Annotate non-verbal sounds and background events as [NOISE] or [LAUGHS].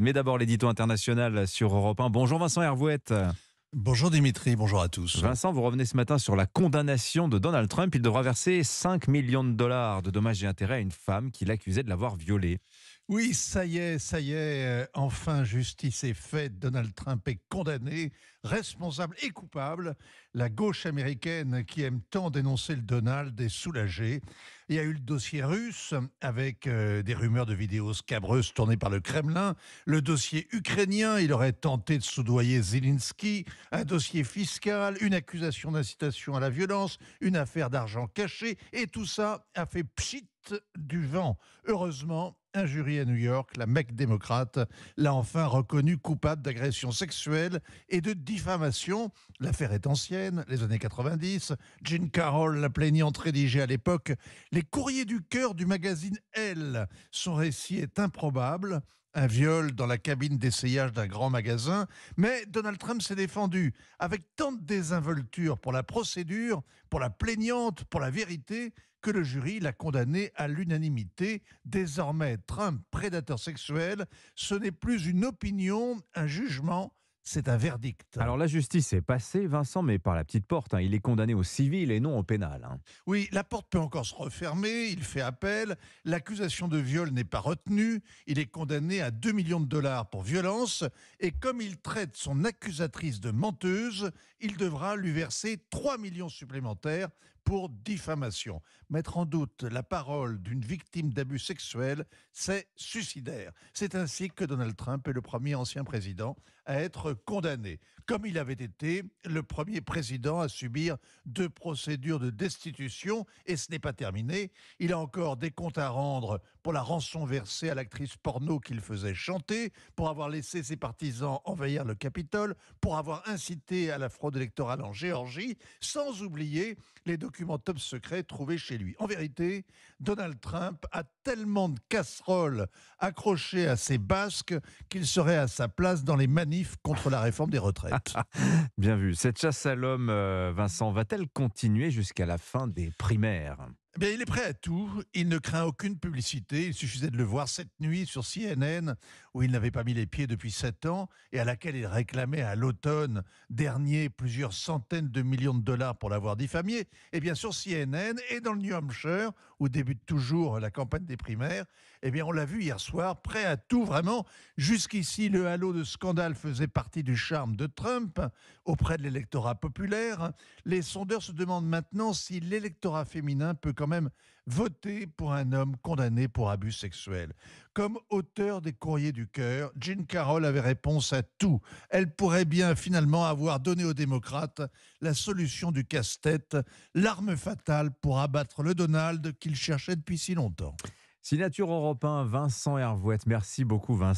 Mais d'abord l'édito international sur Europe 1. Bonjour Vincent Hervouette. Bonjour Dimitri, bonjour à tous. Vincent, vous revenez ce matin sur la condamnation de Donald Trump. Il devra verser 5 millions de dollars de dommages et intérêts à une femme qu'il accusait de l'avoir violée. Oui, ça y est, ça y est, euh, enfin justice est faite. Donald Trump est condamné, responsable et coupable. La gauche américaine qui aime tant dénoncer le Donald est soulagée. Il y a eu le dossier russe avec euh, des rumeurs de vidéos scabreuses tournées par le Kremlin. Le dossier ukrainien, il aurait tenté de soudoyer Zelensky. Un dossier fiscal, une accusation d'incitation à la violence, une affaire d'argent caché. Et tout ça a fait pchit du vent. Heureusement, jury à New York, la mec démocrate l'a enfin reconnue coupable d'agression sexuelle et de diffamation. L'affaire est ancienne, les années 90. Jean Carroll, la plaignante, rédigée à l'époque les courriers du cœur du magazine Elle. Son récit est improbable. Un viol dans la cabine d'essayage d'un grand magasin, mais Donald Trump s'est défendu avec tant de désinvolture pour la procédure, pour la plaignante, pour la vérité, que le jury l'a condamné à l'unanimité. Désormais, être un prédateur sexuel, ce n'est plus une opinion, un jugement, c'est un verdict. Alors la justice est passée, Vincent, mais par la petite porte. Hein. Il est condamné au civil et non au pénal. Hein. Oui, la porte peut encore se refermer, il fait appel, l'accusation de viol n'est pas retenue, il est condamné à 2 millions de dollars pour violence, et comme il traite son accusatrice de menteuse, il devra lui verser 3 millions supplémentaires pour diffamation. Mettre en doute la parole d'une victime d'abus sexuels, c'est suicidaire. C'est ainsi que Donald Trump est le premier ancien président à être condamné, comme il avait été le premier président à subir deux procédures de destitution, et ce n'est pas terminé. Il a encore des comptes à rendre pour la rançon versée à l'actrice porno qu'il faisait chanter, pour avoir laissé ses partisans envahir le Capitole, pour avoir incité à la fraude électorale en Géorgie, sans oublier les documents top secrets trouvés chez lui. En vérité, Donald Trump a tellement de casseroles accrochées à ses basques qu'il serait à sa place dans les manières contre la réforme des retraites. [LAUGHS] Bien vu. Cette chasse à l'homme, euh, Vincent, va-t-elle continuer jusqu'à la fin des primaires eh bien, il est prêt à tout. Il ne craint aucune publicité. Il suffisait de le voir cette nuit sur CNN, où il n'avait pas mis les pieds depuis sept ans et à laquelle il réclamait à l'automne dernier plusieurs centaines de millions de dollars pour l'avoir diffamé. Et eh bien sur CNN et dans le New Hampshire, où débute toujours la campagne des primaires, eh bien, on l'a vu hier soir, prêt à tout vraiment. Jusqu'ici, le halo de scandale faisait partie du charme de Trump auprès de l'électorat populaire. Les sondeurs se demandent maintenant si l'électorat féminin peut quand même voter pour un homme condamné pour abus sexuels. Comme auteur des courriers du cœur, Jean Carroll avait réponse à tout. Elle pourrait bien finalement avoir donné aux démocrates la solution du casse-tête, l'arme fatale pour abattre le Donald qui il cherchait depuis si longtemps. Signature Europe Vincent Hervouette. Merci beaucoup, Vincent.